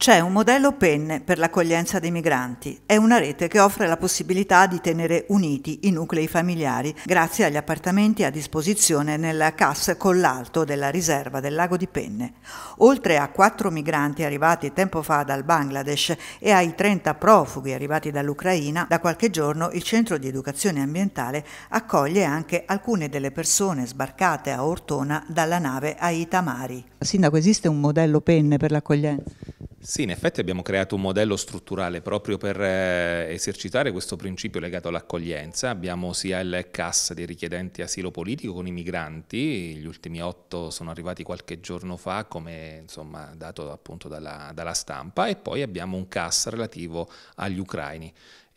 C'è un modello penne per l'accoglienza dei migranti. È una rete che offre la possibilità di tenere uniti i nuclei familiari grazie agli appartamenti a disposizione nella CAS Collalto della riserva del lago di Penne. Oltre a quattro migranti arrivati tempo fa dal Bangladesh e ai 30 profughi arrivati dall'Ucraina, da qualche giorno il Centro di Educazione Ambientale accoglie anche alcune delle persone sbarcate a Ortona dalla nave Aita Mari. Sindaco, esiste un modello penne per l'accoglienza? Sì, in effetti abbiamo creato un modello strutturale proprio per eh, esercitare questo principio legato all'accoglienza. Abbiamo sia il CAS dei richiedenti asilo politico con i migranti, gli ultimi otto sono arrivati qualche giorno fa come insomma, dato appunto dalla, dalla stampa e poi abbiamo un CAS relativo agli ucraini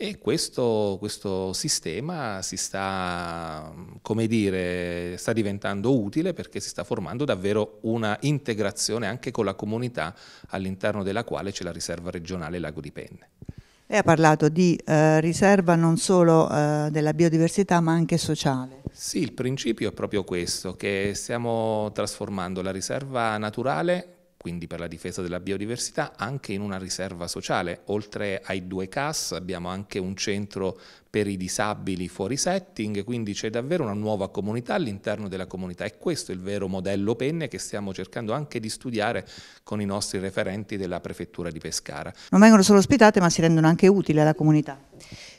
e questo, questo sistema si sta, come dire, sta diventando utile perché si sta formando davvero una integrazione anche con la comunità all'interno della quale c'è la riserva regionale Lago di Penne. Lei ha parlato di eh, riserva non solo eh, della biodiversità ma anche sociale. Sì, il principio è proprio questo, che stiamo trasformando la riserva naturale quindi per la difesa della biodiversità, anche in una riserva sociale. Oltre ai due CAS abbiamo anche un centro per i disabili fuori setting, quindi c'è davvero una nuova comunità all'interno della comunità e questo è il vero modello penne che stiamo cercando anche di studiare con i nostri referenti della prefettura di Pescara. Non vengono solo ospitate ma si rendono anche utili alla comunità.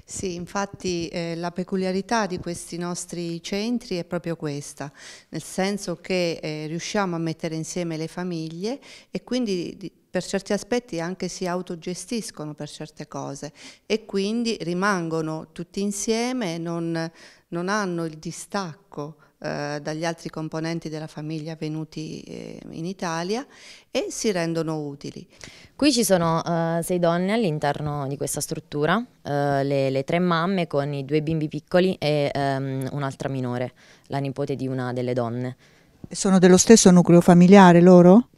Sì, infatti eh, la peculiarità di questi nostri centri è proprio questa, nel senso che eh, riusciamo a mettere insieme le famiglie e quindi di, per certi aspetti anche si autogestiscono per certe cose e quindi rimangono tutti insieme, non, non hanno il distacco eh, dagli altri componenti della famiglia venuti eh, in Italia e si rendono utili. Qui ci sono uh, sei donne all'interno di questa struttura, uh, le, le, tre mamme con i due bimbi piccoli e um, un'altra minore, la nipote di una delle donne. Sono dello stesso nucleo familiare loro?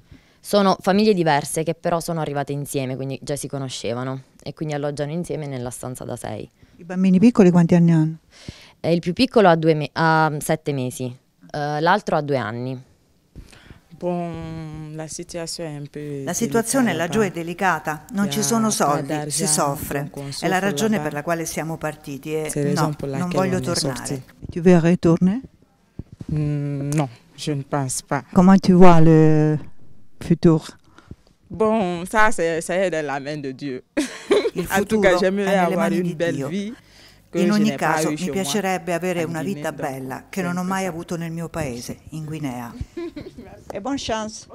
Sono famiglie diverse che però sono arrivate insieme, quindi già si conoscevano e quindi alloggiano insieme nella stanza da sei. I bambini piccoli quanti anni hanno? Eh, il più piccolo ha, me ha mm, sette mesi, uh, l'altro ha due anni. Bon, la situazione, è la situazione laggiù è delicata, non ci sono soldi, eh, si soffre. È la ragione per la quale siamo partiti e no, non voglio tornare. Tu vuoi ritornare? Mm, no, je ne pense pas. Comment tu vois le futur? Bon, ça c'est de la main de Dieu. Il futuro cas, j'aimerais avoir une belle Dio. vie. In ogni caso mi piacerebbe avere una vita bella che non ho mai avuto nel mio paese, in Guinea. E buon chance!